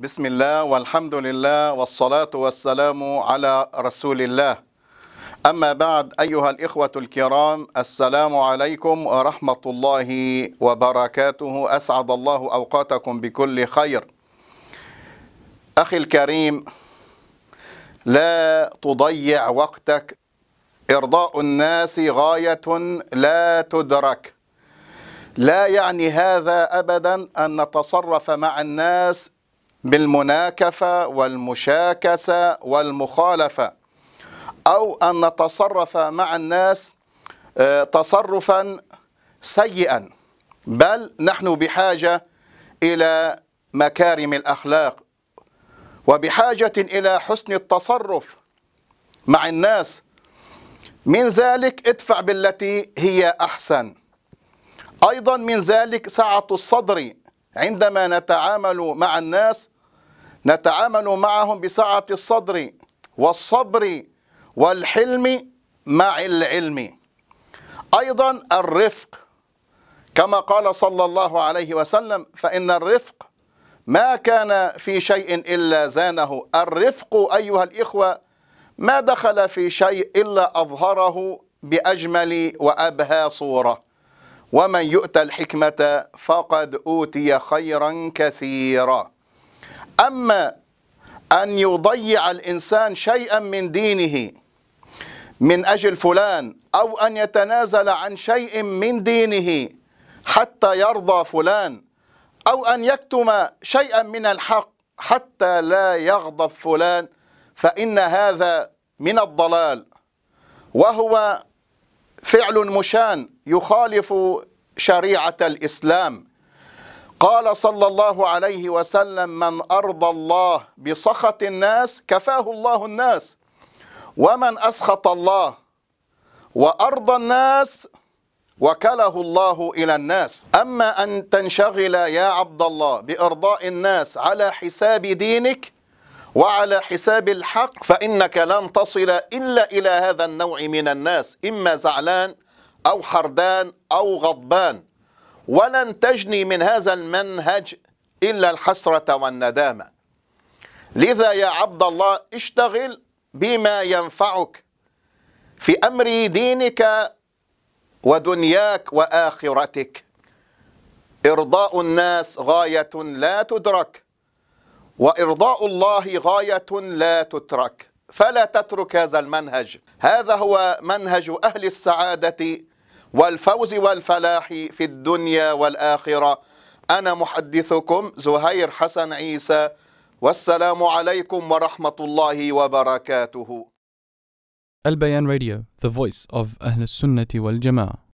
بسم الله والحمد لله والصلاة والسلام على رسول الله أما بعد أيها الإخوة الكرام السلام عليكم ورحمة الله وبركاته أسعد الله أوقاتكم بكل خير أخي الكريم لا تضيع وقتك إرضاء الناس غاية لا تدرك لا يعني هذا أبدا أن نتصرف مع الناس بالمناكفة والمشاكسة والمخالفة أو أن نتصرف مع الناس آه، تصرفا سيئا بل نحن بحاجة إلى مكارم الأخلاق وبحاجة إلى حسن التصرف مع الناس من ذلك ادفع بالتي هي أحسن أيضا من ذلك سعة الصدر عندما نتعامل مع الناس نتعامل معهم بسعة الصدر والصبر والحلم مع العلم أيضا الرفق كما قال صلى الله عليه وسلم فإن الرفق ما كان في شيء إلا زانه الرفق أيها الإخوة ما دخل في شيء إلا أظهره بأجمل وأبهى صورة ومن يؤتى الحكمة فقد أوتي خيرا كثيرا أما أن يضيع الإنسان شيئا من دينه من أجل فلان أو أن يتنازل عن شيء من دينه حتى يرضى فلان أو أن يكتم شيئا من الحق حتى لا يغضب فلان فإن هذا من الضلال وهو فعل مشان يخالف شريعة الإسلام قال صلى الله عليه وسلم من أرضى الله بسخط الناس كفاه الله الناس ومن أسخط الله وأرضى الناس وكله الله إلى الناس أما أن تنشغل يا عبد الله بإرضاء الناس على حساب دينك وعلى حساب الحق فإنك لن تصل إلا إلى هذا النوع من الناس إما زعلان أو حردان أو غضبان ولن تجني من هذا المنهج إلا الحسرة والندامة لذا يا عبد الله اشتغل بما ينفعك في أمر دينك ودنياك وآخرتك إرضاء الناس غاية لا تدرك وإرضاء الله غاية لا تترك فلا تترك هذا المنهج هذا هو منهج أهل السعادة والفوز والفلاح في الدنيا والآخرة أنا محدثكم زهير حسن عيسى والسلام عليكم ورحمة الله وبركاته البيان راديو The Voice of أهل السنة والجماعة